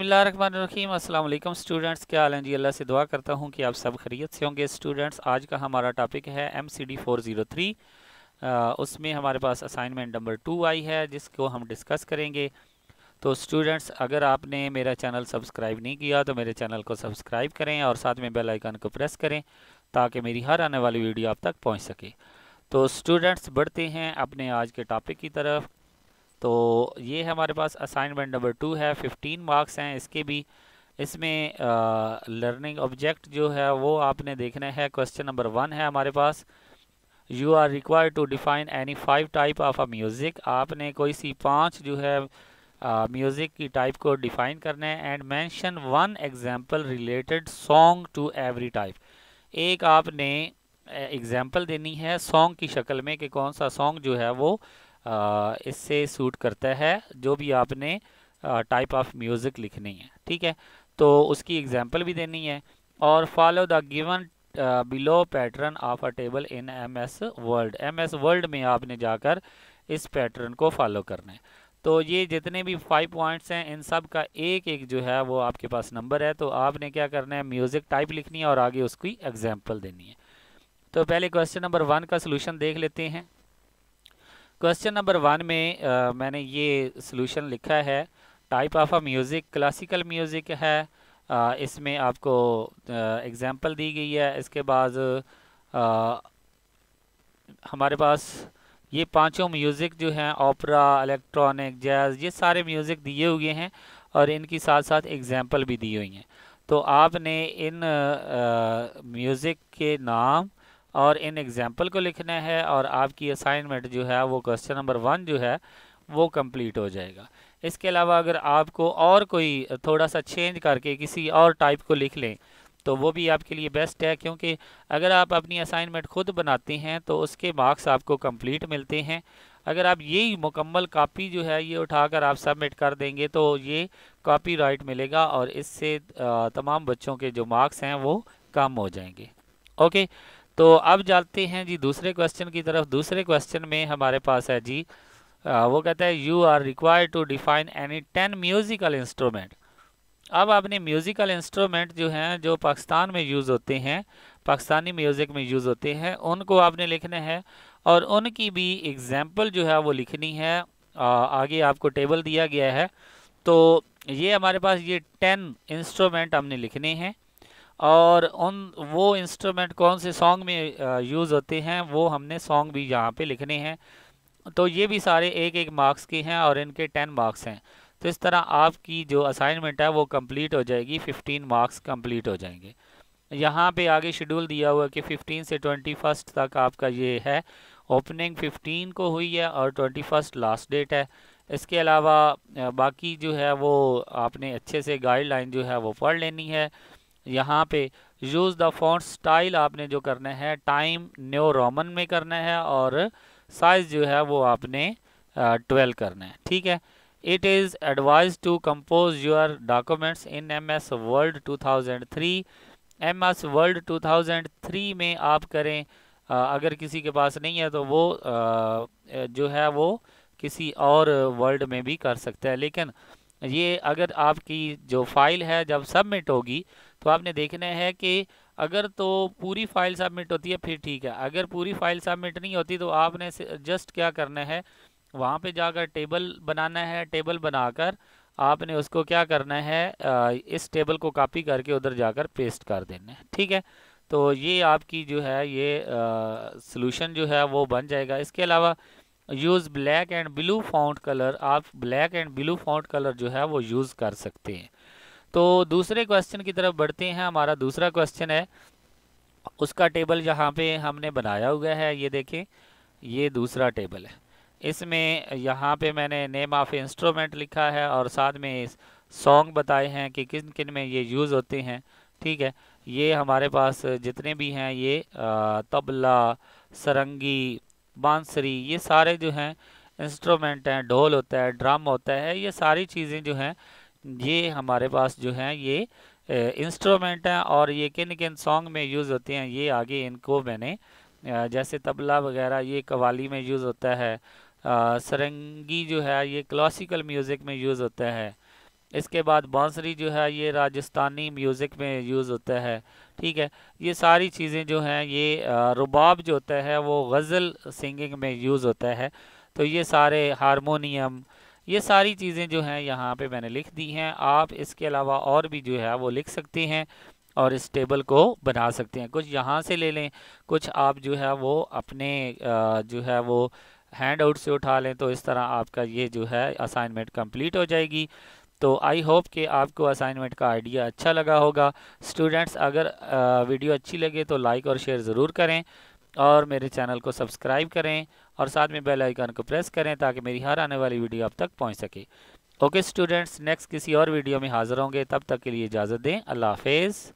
बसमीम अल्लाम स्टूडेंट्स क्या हाल हैं जी अल्लाह से दुआ करता हूँ कि आप सब खरीत से होंगे स्टूडेंट्स आज का हमारा टॉपिक है M C D four zero three उसमें हमारे पास असाइनमेंट नंबर टू आई है जिसको हम डिस्कस करेंगे तो स्टूडेंट्स अगर आपने मेरा चैनल सब्सक्राइब नहीं किया तो मेरे चैनल को सब्सक्राइब करें और साथ में बेलाइकन को प्रेस करें ताकि मेरी हर आने वाली वीडियो आप तक पहुँच सके तो स्टूडेंट्स बढ़ते हैं अपने आज के टॉपिक की तरफ तो ये हमारे पास असाइनमेंट नंबर टू है फिफ्टीन मार्क्स हैं इसके भी इसमें लर्निंग ऑब्जेक्ट जो है वो आपने देखना है क्वेश्चन नंबर वन है हमारे पास you are required to define any five type of a music आपने कोई सी पांच जो है म्यूज़िक की टाइप को डिफाइन करना है and mention one example related song to every type एक आपने एग्जाम्पल देनी है सॉन्ग की शक्ल में कि कौन सा सॉन्ग जो है वो इससे सूट करता है जो भी आपने टाइप ऑफ म्यूज़िक लिखनी है ठीक है तो उसकी एग्जांपल भी देनी है और follow the given below pattern of a table in M S Word M S Word में आपने जाकर इस पैटर्न को फॉलो करना है तो ये जितने भी फाइव पॉइंट्स हैं इन सब का एक एक जो है वो आपके पास नंबर है तो आपने क्या करना है म्यूज़िक टाइप लिखनी है और आगे उसकी एग्जाम्पल देनी है तो पहले क्वेश्चन नंबर वन का सोल्यूशन देख लेते हैं क्वेश्चन नंबर वन में आ, मैंने ये सोल्यूशन लिखा है type of a music classical music है आ, इसमें आपको एग्जांपल दी गई है इसके बाद हमारे पास ये पांचों म्यूज़िक जो हैं ओपरा इलेक्ट्रॉनिक जैज़ ये सारे म्यूज़िक दिए हुए हैं और इनकी साथ साथ एग्जाम्पल भी दी हुई हैं तो आपने इन म्यूज़िक के नाम और इन एग्जाम्पल को लिखना है और आपकी असाइनमेंट जो है वो क्वेश्चन नंबर वन जो है वो कंप्लीट हो जाएगा इसके अलावा अगर आपको और कोई थोड़ा सा चेंज करके किसी और टाइप को लिख लें तो वो भी आपके लिए बेस्ट है क्योंकि अगर आप अपनी असाइनमेंट खुद बनाते हैं तो उसके मार्क्स आपको कंप्लीट मिलते हैं अगर आप यही मुकम्मल कापी जो है ये उठाकर आप सबमिट कर देंगे तो ये कापी राइट मिलेगा और इससे तमाम बच्चों के जो मार्क्स हैं वो कम हो जाएंगे ओके तो अब जानते हैं जी दूसरे क्वेश्चन की तरफ दूसरे क्वेश्चन में हमारे पास है जी आ, वो कहता है you are require to define any ten musical instrument अब आपने म्यूज़िकल इंस्ट्रूमेंट जो हैं जो पाकिस्तान में यूज़ होते हैं पाकिस्तानी म्यूज़िक में यूज़ होते हैं उनको आपने लिखना है और उनकी भी एग्ज़ाम्पल जो है वो लिखनी है आ, आगे आपको टेबल दिया गया है तो ये हमारे पास ये टेन इंस्ट्रूमेंट हमने लिखने हैं और उन वो इंस्ट्रूमेंट कौन से सॉन्ग में यूज़ होते हैं वो हमने सॉन्ग भी यहाँ पे लिखने हैं तो ये भी सारे एक एक मार्क्स के हैं और इनके टेन मार्क्स हैं तो इस तरह आपकी जो असाइनमेंट है वो कंप्लीट हो जाएगी फिफ्टीन मार्क्स कंप्लीट हो जाएंगे यहाँ पे आगे शेड्यूल दिया हुआ कि फिफ्टीन से ट्वेंटी फर्स्ट तक आपका ये है ओपनिंग फिफ्टीन को हुई है और ट्वेंटी फर्स्ट लास्ट डेट है इसके अलावा बाकी जो है वो आपने अच्छे से गाइडलाइन जो है वो पढ़ लेनी है यहाँ पे यूज़ द फॉन्ट स्टाइल आपने जो करना है टाइम न्यू रोमन में करना है और साइज़ जो है वो आपने ट्वेल्व करना है ठीक है it is advise to compose your documents in M S Word two thousand three M S Word two thousand three में आप करें अगर किसी के पास नहीं है तो वो जो है वो किसी और वर्ल्ड में भी कर सकते हैं लेकिन ये अगर आपकी जो फाइल है जब सबमिट होगी तो आपने देखना है कि अगर तो पूरी फाइल सबमिट होती है फिर ठीक है अगर पूरी फाइल सबमिट नहीं होती तो आपने जस्ट क्या करना है वहाँ पे जाकर टेबल बनाना है टेबल बनाकर आपने उसको क्या करना है इस टेबल को कॉपी करके उधर जाकर पेस्ट कर देना है ठीक है तो ये आपकी जो है ये सॉल्यूशन जो है वो बन जाएगा इसके अलावा use black and blue font colour आप black and blue font colour जो है वो यूज़ कर सकते हैं तो दूसरे क्वेश्चन की तरफ बढ़ते हैं हमारा दूसरा क्वेश्चन है उसका टेबल यहाँ पे हमने बनाया हुआ है ये देखें ये दूसरा टेबल है इसमें यहाँ पे मैंने नेम ऑफ इंस्ट्रूमेंट लिखा है और साथ में सॉन्ग बताए हैं कि किन किन में ये यूज़ होते हैं ठीक है ये हमारे पास जितने भी हैं ये तबला सरंगी बांसुरी ये सारे जो हैं इंस्ट्रूमेंट हैं ढोल होता है ड्रम होता है ये सारी चीज़ें जो हैं ये हमारे पास जो है ये इंस्ट्रूमेंट हैं और ये किन किन सॉन्ग में यूज़ होते हैं ये आगे इनको मैंने जैसे तबला वगैरह ये कवाली में यूज़ होता है सरंगी जो है ये क्लासिकल म्यूज़िक में यूज़ होता है इसके बाद बांसुरी जो है ये राजस्थानी म्यूज़िक में यूज़ होता है ठीक है ये सारी चीज़ें जो हैं ये रुबाब जो होता है वो गज़ल सिंगिंग में यूज़ होता है तो ये सारे हारमोनीम ये सारी चीज़ें जो हैं यहाँ पे मैंने लिख दी हैं आप इसके अलावा और भी जो है वो लिख सकते हैं और इस टेबल को बना सकते हैं कुछ यहाँ से ले लें कुछ आप जो है वो अपने जो है वो हैंड आउट से उठा लें तो इस तरह आपका ये जो है असाइनमेंट कंप्लीट हो जाएगी तो आई होप कि आपको असाइनमेंट का आइडिया अच्छा लगा होगा स्टूडेंट्स अगर वीडियो अच्छी लगे तो लाइक और शेयर ज़रूर करें और मेरे चैनल को सब्सक्राइब करें और साथ में बेल आइकन को प्रेस करें ताकि मेरी हर आने वाली वीडियो आप तक पहुंच सके ओके स्टूडेंट्स नेक्स्ट किसी और वीडियो में हाज़िर होंगे तब तक के लिए इजाज़त दें अल्लाह हाफिज़